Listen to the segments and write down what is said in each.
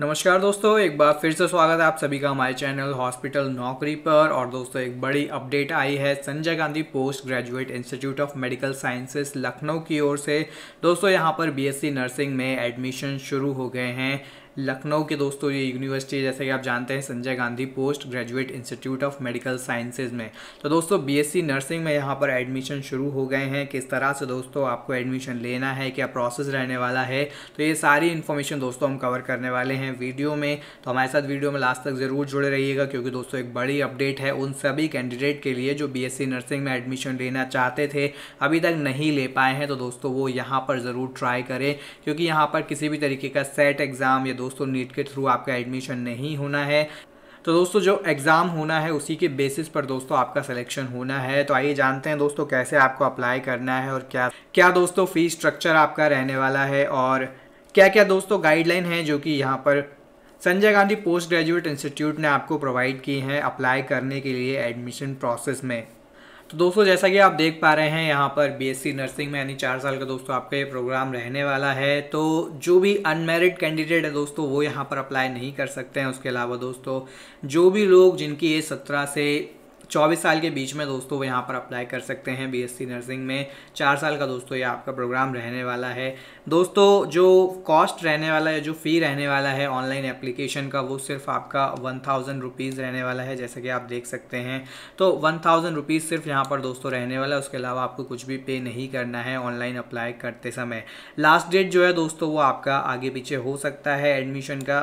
नमस्कार दोस्तों एक बार फिर से स्वागत है आप सभी का हमारे चैनल हॉस्पिटल नौकरी पर और दोस्तों एक बड़ी अपडेट आई है Sanjay Gandhi post graduate institute of medical sciences Lucknow की ओर से दोस्तों यहां पर बीएससी नर्सिंग में एडमिशन शुरू हो गए हैं लखनऊ के दोस्तों ये यूनिवर्सिटी जैसे कि आप जानते हैं Sanjay Gandhi post graduate institute of medical sciences में तो दोस्तों बीएससी नर्सिंग में यहाँ पर एडमिशन शुरू हो गए हैं किस तरह से दोस्तों आपको एडमिशन लेना है क्या प्रोसेस रहने वाला है तो ये सारी इन्फॉर्मेशन दोस्तों हम कवर करने वाले हैं वीडियो में तो हमारे साथ वीडियो में लास्ट तक ज़रूर जुड़े रहिएगा क्योंकि दोस्तों एक बड़ी अपडेट है उन सभी कैंडिडेट के लिए जो बी नर्सिंग में एडमिशन लेना चाहते थे अभी तक नहीं ले पाए हैं तो दोस्तों वो यहाँ पर ज़रूर ट्राई करें क्योंकि यहाँ पर किसी भी तरीके का सेट एग्ज़ाम या दोस्तों नीट के थ्रू आपका एडमिशन नहीं होना है तो दोस्तों जो एग्ज़ाम होना है उसी के बेसिस पर दोस्तों आपका सिलेक्शन होना है तो आइए जानते हैं दोस्तों कैसे आपको अप्लाई करना है और क्या क्या दोस्तों फ़ी स्ट्रक्चर आपका रहने वाला है और क्या क्या दोस्तों गाइडलाइन है जो कि यहाँ पर Sanjay Gandhi post graduate institute ने आपको प्रोवाइड की हैं अप्लाई करने के लिए एडमिशन प्रोसेस में तो दोस्तों जैसा कि आप देख पा रहे हैं यहाँ पर बीएससी नर्सिंग में यानी चार साल का दोस्तों आपका ये प्रोग्राम रहने वाला है तो जो भी अनमेरिड कैंडिडेट है दोस्तों वो यहाँ पर अप्लाई नहीं कर सकते हैं उसके अलावा दोस्तों जो भी लोग जिनकी एज सत्रह से चौबीस साल के बीच में दोस्तों वो यहाँ पर अप्लाई कर सकते हैं बीएससी नर्सिंग में चार साल का दोस्तों ये आपका प्रोग्राम रहने वाला है दोस्तों जो कॉस्ट रहने वाला है जो फ़ी रहने वाला है ऑनलाइन एप्लीकेशन का वो सिर्फ आपका वन थाउजेंड रुपीज़ रहने वाला है जैसे कि आप देख सकते हैं तो वन थाउजेंड रुपीज़ सिर्फ यहाँ पर दोस्तों रहने वाला है उसके अलावा आपको कुछ भी पे नहीं करना है ऑनलाइन अप्लाई करते समय लास्ट डेट जो है दोस्तों वो आपका आगे पीछे हो सकता है एडमिशन का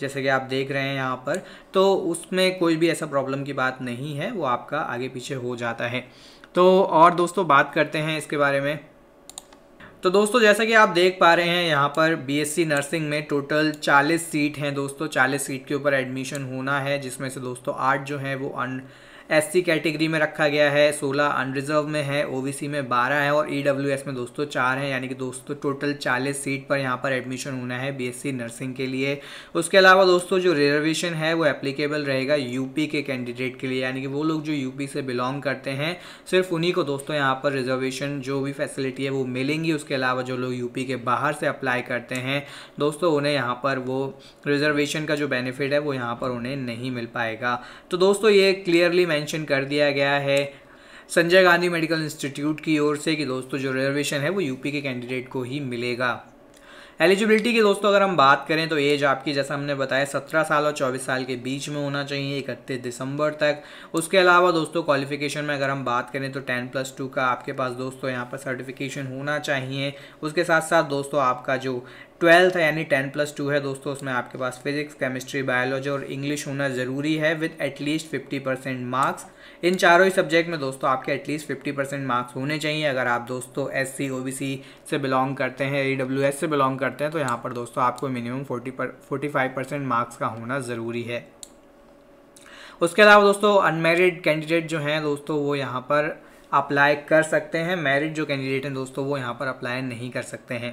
जैसे कि आप देख रहे हैं यहाँ पर तो उसमें कोई भी ऐसा प्रॉब्लम की बात नहीं है वो आपका आगे पीछे हो जाता है तो और दोस्तों बात करते हैं इसके बारे में तो दोस्तों जैसा कि आप देख पा रहे हैं यहाँ पर बीएससी नर्सिंग में टोटल 40 सीट हैं दोस्तों 40 सीट के ऊपर एडमिशन होना है जिसमें से दोस्तों आठ जो हैं वो अन एस कैटेगरी में रखा गया है सोलह अनरिजर्व में है ओबीसी में बारह है और ई e में दोस्तों चार हैं यानी कि दोस्तों टोटल चालीस सीट पर यहाँ पर एडमिशन होना है बीएससी नर्सिंग के लिए उसके अलावा दोस्तों जो रिजर्वेशन है वो एप्लीकेबल रहेगा यूपी के कैंडिडेट के लिए यानी कि वो लोग जो यूपी से बिलोंग करते हैं सिर्फ उन्हीं को दोस्तों यहाँ पर रिजर्वेशन जो भी फैसिलिटी है वो मिलेंगी उसके अलावा जो लोग यूपी के बाहर से अप्लाई करते हैं दोस्तों उन्हें यहाँ पर वो रिजर्वेशन का जो बेनिफिट है वो यहाँ पर उन्हें नहीं मिल पाएगा तो दोस्तों ये क्लियरली मेंशन कर दिया गया है संजय गांधी मेडिकल इंस्टीट्यूट की ओर से कि दोस्तों जो रिजर्वेशन है वो यूपी के कैंडिडेट को ही मिलेगा एलिजिबिलिटी की दोस्तों अगर हम बात करें तो एज आपकी जैसा हमने बताया सत्रह साल और चौबीस साल के बीच में होना चाहिए इकतीस दिसंबर तक उसके अलावा दोस्तों क्वालिफिकेशन में अगर हम बात करें तो टेन प्लस टू का आपके पास दोस्तों यहाँ पर सर्टिफिकेशन होना चाहिए उसके साथ साथ दोस्तों आपका जो ट्वेल्थ यानी टेन प्लस टू है दोस्तों उसमें आपके पास फिजिक्स केमिस्ट्री बायोलॉजी और इंग्लिश होना ज़रूरी है with at least fifty percent marks इन चारों ही सब्जेक्ट में दोस्तों आपके एटलीस्ट फिफ्टी परसेंट मार्क्स होने चाहिए अगर आप दोस्तों एस सी ओ बी सी से बिलोंग करते हैं ई डब्ल्यू एस से बिलोंग करते हैं तो यहाँ पर दोस्तों आपको मिनिमम फोर्टी पर फोर्टी फाइव परसेंट मार्क्स का होना ज़रूरी है उसके अलावा दोस्तों अनमेरिड कैंडिडेट जो हैं दोस्तों वो यहाँ पर अप्लाई कर सकते हैं मेरिट जो कैंडिडेट हैं दोस्तों वो यहाँ पर अप्लाई नहीं कर सकते हैं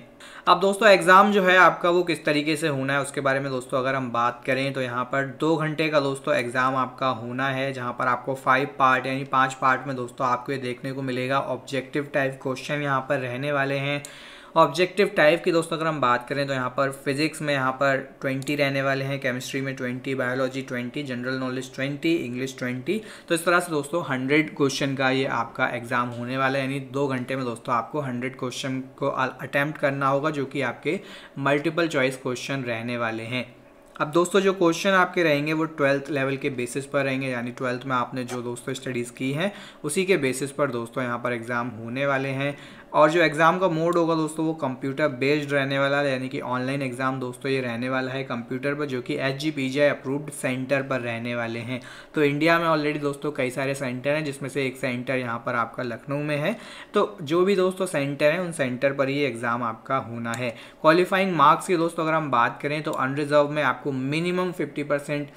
अब दोस्तों एग्ज़ाम जो है आपका वो किस तरीके से होना है उसके बारे में दोस्तों अगर हम बात करें तो यहाँ पर दो घंटे का दोस्तों एग्ज़ाम आपका होना है जहाँ पर आपको फाइव पार्ट यानी पाँच पार्ट में दोस्तों आपको ये देखने को मिलेगा ऑब्जेक्टिव टाइप क्वेश्चन यहाँ पर रहने वाले हैं ऑब्जेक्टिव टाइप की दोस्तों अगर हम बात करें तो यहाँ पर फिजिक्स में यहाँ पर ट्वेंटी रहने वाले हैं केमिस्ट्री में twenty biology twenty general knowledge twenty English twenty तो इस तरह से दोस्तों हंड्रेड क्वेश्चन का ये आपका एग्जाम होने वाला है यानी दो घंटे में दोस्तों आपको हंड्रेड क्वेश्चन को अटैम्प्ट करना होगा जो कि आपके मल्टीपल चॉइस क्वेश्चन रहने वाले हैं अब दोस्तों जो क्वेश्चन आपके रहेंगे वो ट्वेल्थ लेवल के बेसिस पर रहेंगे यानी ट्वेल्थ में आपने जो दोस्तों स्टडीज़ की हैं उसी के बेसिस पर दोस्तों यहाँ पर एग्ज़ाम होने वाले हैं और जो एग्ज़ाम का मोड होगा दोस्तों वो कंप्यूटर बेस्ड रहने वाला है यानी कि ऑनलाइन एग्ज़ाम दोस्तों ये रहने वाला है कंप्यूटर पर जो कि H G P G approved centre पर रहने वाले हैं तो इंडिया में ऑलरेडी दोस्तों कई सारे सेंटर हैं जिसमें से एक सेंटर यहाँ पर आपका लखनऊ में है तो जो भी दोस्तों सेंटर हैं उन सेंटर पर ही एग्ज़ाम आपका होना है क्वालिफाइंग मार्क्स की दोस्तों अगर हम बात करें तो अनरिजर्व में आपको मिनिमम फिफ्टी परसेंट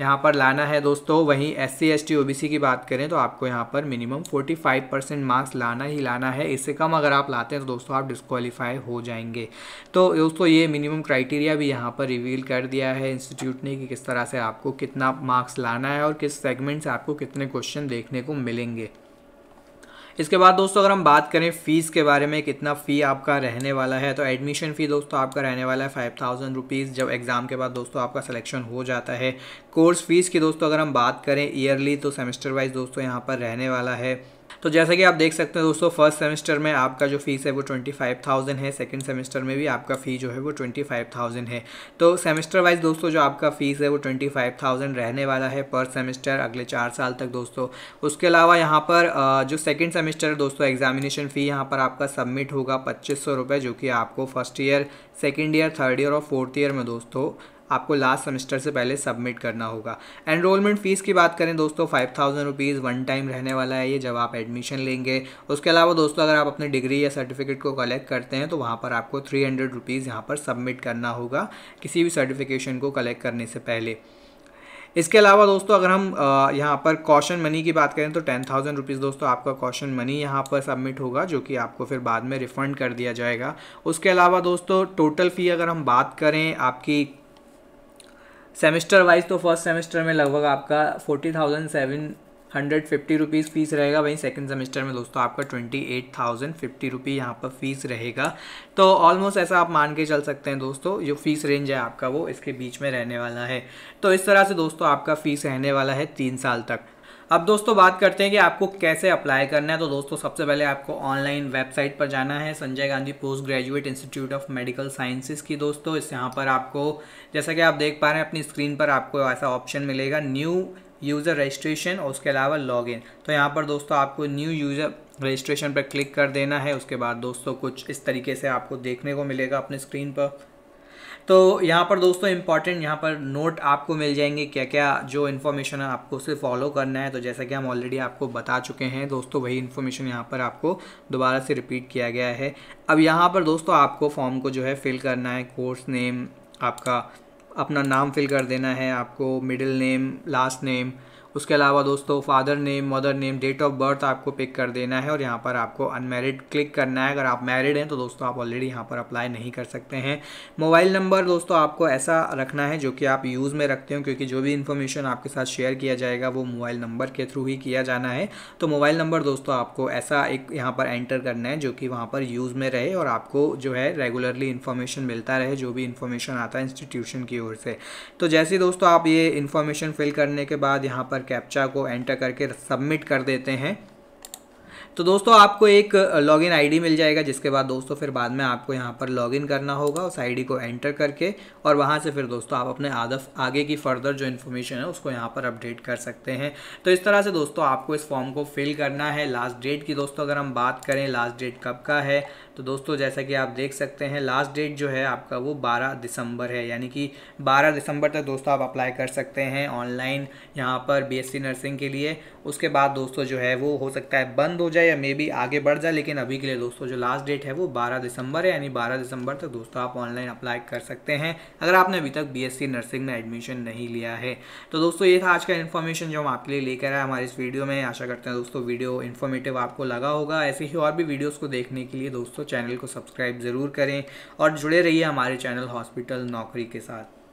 यहाँ पर लाना है दोस्तों वहीं S C S T O B C की बात करें तो आपको यहाँ पर मिनिमम 45 परसेंट मार्क्स लाना ही लाना है इससे कम अगर आप लाते हैं तो दोस्तों आप डिस्कवालीफाई हो जाएंगे तो दोस्तों ये मिनिमम क्राइटेरिया भी यहाँ पर रिवील कर दिया है इंस्टीट्यूट ने कि किस तरह से आपको कितना मार्क्स लाना है और किस सेगमेंट से आपको कितने क्वेश्चन देखने को मिलेंगे इसके बाद दोस्तों अगर हम बात करें फ़ीस के बारे में कितना फ़ी आपका रहने वाला है तो एडमिशन फ़ी दोस्तों आपका रहने वाला है फाइव थाउजेंड रुपीज़ जब एग्ज़ाम के बाद दोस्तों आपका सिलेक्शन हो जाता है कोर्स फ़ीस की दोस्तों अगर हम बात करें ईयरली तो सेमेस्टर वाइज दोस्तों यहाँ पर रहने वाला है तो जैसा कि आप देख सकते हैं दोस्तों फर्स्ट सेमेस्टर में आपका जो फीस है वो ट्वेंटी फाइव थाउजेंड है सेकेंड सेमेस्टर में भी आपका फ़ी जो है वो ट्वेंटी फाइव थाउजेंड है तो सेमेस्टर वाइज दोस्तों जो आपका फ़ीस है वो ट्वेंटी फाइव थाउजेंड रहने वाला है पर सेमेस्टर अगले चार साल तक दोस्तों उसके अलावा यहाँ पर जो सेकेंड सेमेस्टर है दोस्तों एग्जामिनेशन फ़ी यहाँ पर आपका सबमिट होगा पच्चीस सौ रुपये जो कि आपको first year second year third year और फोर्थ ईयर में दोस्तों आपको लास्ट सेमेस्टर से पहले सबमिट करना होगा एनरोलमेंट फ़ीस की बात करें दोस्तों five thousand rupees one time रहने वाला है ये जब आप एडमिशन लेंगे उसके अलावा दोस्तों अगर आप अपने डिग्री या सर्टिफिकेट को कलेक्ट करते हैं तो वहाँ पर आपको थ्री हंड्रेड रुपीज़ यहाँ पर सबमिट करना होगा किसी भी सर्टिफिकेशन को कलेक्ट करने से पहले इसके अलावा दोस्तों अगर हम यहाँ पर कॉशन मनी की बात करें तो टेन थाउजेंड रुपीज़ दोस्तों आपका कॉशन मनी यहाँ पर सबमिट होगा जो कि आपको फिर बाद में रिफ़ंड कर दिया जाएगा उसके अलावा दोस्तों टोटल फ़ी अगर हम बात करें आपकी सेमेस्टर वाइज तो फर्स्ट सेमेस्टर में लगभग आपका forty thousand seven hundred fifty rupees fees रहेगा वहीं सेकंड सेमेस्टर में दोस्तों आपका twenty eight thousand fifty rupee यहाँ पर फ़ीस रहेगा तो ऑलमोस्ट ऐसा आप मान के चल सकते हैं दोस्तों जो फ़ीस रेंज है आपका वो इसके बीच में रहने वाला है तो इस तरह से दोस्तों आपका फ़ीस रहने वाला है तीन साल तक अब दोस्तों बात करते हैं कि आपको कैसे अप्लाई करना है तो दोस्तों सबसे पहले आपको ऑनलाइन वेबसाइट पर जाना है Sanjay Gandhi post graduate institute of medical sciences की दोस्तों इस यहाँ पर आपको जैसा कि आप देख पा रहे हैं अपनी स्क्रीन पर आपको ऐसा ऑप्शन मिलेगा न्यू यूज़र रजिस्ट्रेशन और उसके अलावा इन तो यहाँ पर दोस्तों आपको न्यू यूज़र रजिस्ट्रेशन पर क्लिक कर देना है उसके बाद दोस्तों कुछ इस तरीके से आपको देखने को मिलेगा अपने स्क्रीन पर तो यहाँ पर दोस्तों इंपॉर्टेंट यहाँ पर नोट आपको मिल जाएंगे क्या क्या जो इन्फॉर्मेशन है आपको उसे फॉलो करना है तो जैसा कि हम ऑलरेडी आपको बता चुके हैं दोस्तों वही इन्फॉर्मेशन यहाँ पर आपको दोबारा से रिपीट किया गया है अब यहाँ पर दोस्तों आपको फॉर्म को जो है फिल करना है कोर्स नेम आपका अपना नाम फिल कर देना है आपको मिडिल नेम लास्ट नेम उसके अलावा दोस्तों father name mother name date of birth आपको पिक कर देना है और यहाँ पर आपको अनमेरिड क्लिक करना है अगर आप मैरिड हैं तो दोस्तों आप ऑलरेडी यहाँ पर अप्लाई नहीं कर सकते हैं मोबाइल नंबर दोस्तों आपको ऐसा रखना है जो कि आप यूज़ में रखते हो क्योंकि जो भी इन्फॉर्मेशन आपके साथ शेयर किया जाएगा वो मोबाइल नंबर के थ्रू ही किया जाना है तो मोबाइल नंबर दोस्तों आपको ऐसा एक यहाँ पर एंटर करना है जो कि वहाँ पर यूज़ में रहे और आपको जो है रेगुलरली इन्फॉर्मेशन मिलता रहे जो भी इन्फॉर्मेशन आता है इंस्टीट्यूशन की ओर से तो जैसे दोस्तों आप ये इन्फॉर्मेशन फिल करने के बाद यहाँ पर कैप्चा को एंटर करके सबमिट कर देते हैं तो दोस्तों आपको एक लॉगिन आईडी मिल जाएगा जिसके बाद दोस्तों फिर बाद में आपको यहाँ पर लॉगिन करना होगा उस आईडी को एंटर करके और वहाँ से फिर दोस्तों आप अपने आदफ आगे की फर्दर जो इन्फॉर्मेशन है उसको यहाँ पर अपडेट कर सकते हैं तो इस तरह से दोस्तों आपको इस फॉर्म को फिल करना है लास्ट डेट की दोस्तों अगर हम बात करें लास्ट डेट कब का है तो दोस्तों जैसा कि आप देख सकते हैं लास्ट डेट जो है आपका वो 12 दिसंबर है यानी कि 12 दिसंबर तक दोस्तों आप अप्लाई कर सकते हैं ऑनलाइन यहाँ पर बीएससी नर्सिंग के लिए उसके बाद दोस्तों जो है वो हो सकता है बंद हो जाए या मे बी आगे बढ़ जाए लेकिन अभी के लिए दोस्तों जो लास्ट डेट है वो बारह दिसंबर है यानी बारह दिसंबर तक दोस्तों आप ऑनलाइन अप्लाई कर सकते हैं अगर आपने अभी तक बी नर्सिंग में एडमिशन नहीं लिया है तो दोस्तों ये था आज का इन्फॉर्मेशन जो हम आपके लिए लेकर आए हमारे इस वीडियो में आशा करते हैं दोस्तों वीडियो इन्फॉर्मेटिव आपको लगा होगा ऐसे ही और भी वीडियोज़ को देखने के लिए दोस्तों तो चैनल को सब्सक्राइब ज़रूर करें और जुड़े रहिए हमारे चैनल हॉस्पिटल नौकरी के साथ